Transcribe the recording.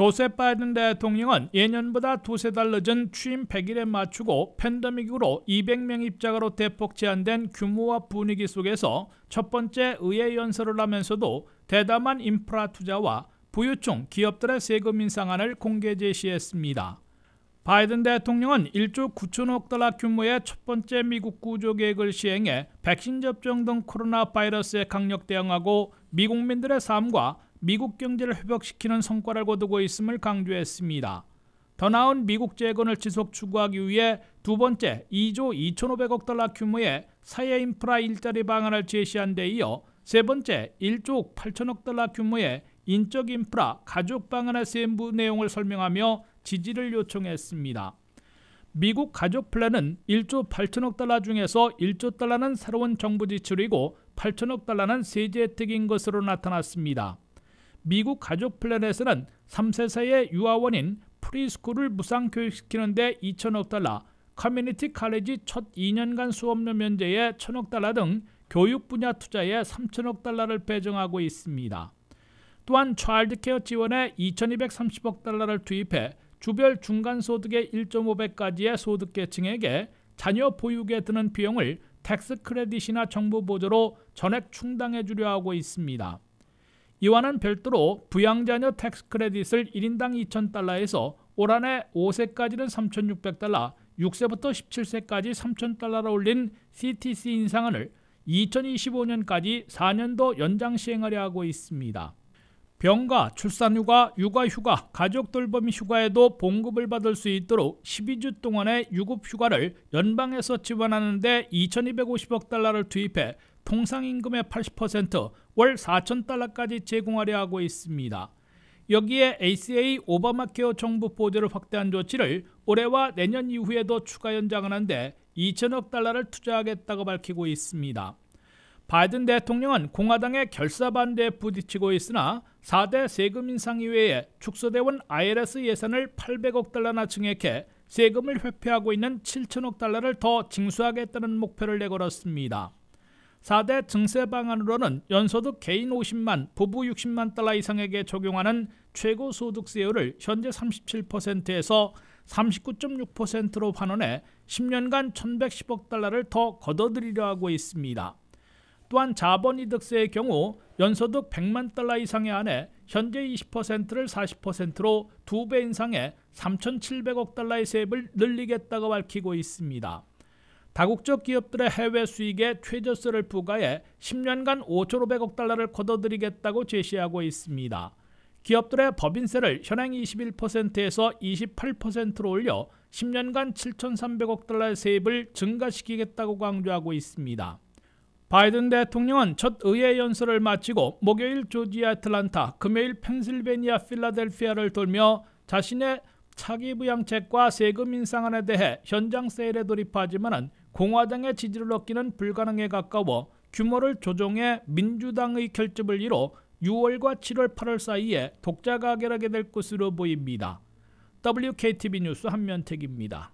조셉 바이든 대통령은 예년보다 두세 달 늦은 취임 100일에 맞추고 팬데믹으로 200명 입장으로 대폭 제한된 규모와 분위기 속에서 첫 번째 의회 연설을 하면서도 대담한 인프라 투자와 부유층 기업들의 세금 인상안을 공개 제시했습니다. 바이든 대통령은 1조 9천억 달러 규모의 첫 번째 미국 구조 계획을 시행해 백신 접종 등 코로나 바이러스에 강력 대응하고 미국민들의 삶과 미국 경제를 회복시키는 성과를 거두고 있음을 강조했습니다. 더 나은 미국 재건을 지속 추구하기 위해 두 번째 2조 2,500억 달러 규모의 사회 인프라 일자리 방안을 제시한 데 이어 세 번째 1조 8천억 달러 규모의 인적 인프라 가족 방안의 세부 내용을 설명하며 지지를 요청했습니다. 미국 가족 플랜은 1조 8천억 달러 중에서 1조 달러는 새로운 정부 지출이고 8천억 달러는 세제 혜택인 것으로 나타났습니다. 미국 가족 플랜에서는3세사이의 유아원인 프리스쿨을 무상 교육시키는 데 2천억 달러, 커뮤니티 칼리지 첫 2년간 수업료 면제에 1천억 달러 등 교육 분야 투자에 3천억 달러를 배정하고 있습니다. 또한 차일드케어 지원에 2,230억 달러를 투입해 주별 중간소득의 1.5배까지의 소득계층에게 자녀 보육에 드는 비용을 텍스 크레딧이나 정부 보조로 전액 충당해 주려 하고 있습니다. 이와는 별도로 부양자녀 텍스 크레딧을 1인당 2,000달러에서 올한해 5세까지는 3,600달러, 6세부터 17세까지 3,000달러로 올린 CTC 인상안을 2025년까지 4년도 연장 시행하려 하고 있습니다. 병가, 출산휴가, 육아휴가, 가족돌봄 휴가에도 봉급을 받을 수 있도록 12주 동안의 유급휴가를 연방에서 지원하는데 2,250억 달러를 투입해 통상임금의 80%월 4천달러까지 제공하려 하고 있습니다. 여기에 ACA 오바마케어 정부 보조를 확대한 조치를 올해와 내년 이후에도 추가 연장하는데 2천억 달러를 투자하겠다고 밝히고 있습니다. 바이든 대통령은 공화당의 결사 반대에 부딪히고 있으나 4대 세금 인상 이외에 축소돼온 IRS 예산을 800억 달러나 증액해 세금을 회피하고 있는 7천억 달러를 더 징수하겠다는 목표를 내걸었습니다. 4대 증세 방안으로는 연소득 개인 50만, 부부 60만 달러 이상에게 적용하는 최고 소득세율을 현재 37%에서 39.6%로 환원해 10년간 1,110억 달러를 더 걷어들이려 하고 있습니다. 또한 자본이득세의 경우 연소득 100만 달러 이상에 한해 현재 20%를 40%로 2배 인상해 3,700억 달러의 세입을 늘리겠다고 밝히고 있습니다. 다국적 기업들의 해외 수익에 최저세를 부과해 10년간 5,500억 달러를 걷어들이겠다고 제시하고 있습니다. 기업들의 법인세를 현행 21%에서 28%로 올려 10년간 7,300억 달러의 세입을 증가시키겠다고 강조하고 있습니다. 바이든 대통령은 첫 의회 연설을 마치고 목요일 조지아 애틀란타, 금요일 펜실베니아 필라델피아를 돌며 자신의 차기 부양책과 세금 인상안에 대해 현장 세일에 돌입하지만은 공화당의 지지를 얻기는 불가능에 가까워 규모를 조정해 민주당의 결집을 이뤄 6월과 7월 8월 사이에 독자 가결하게 될 것으로 보입니다. WKTV 뉴스 한면택입니다.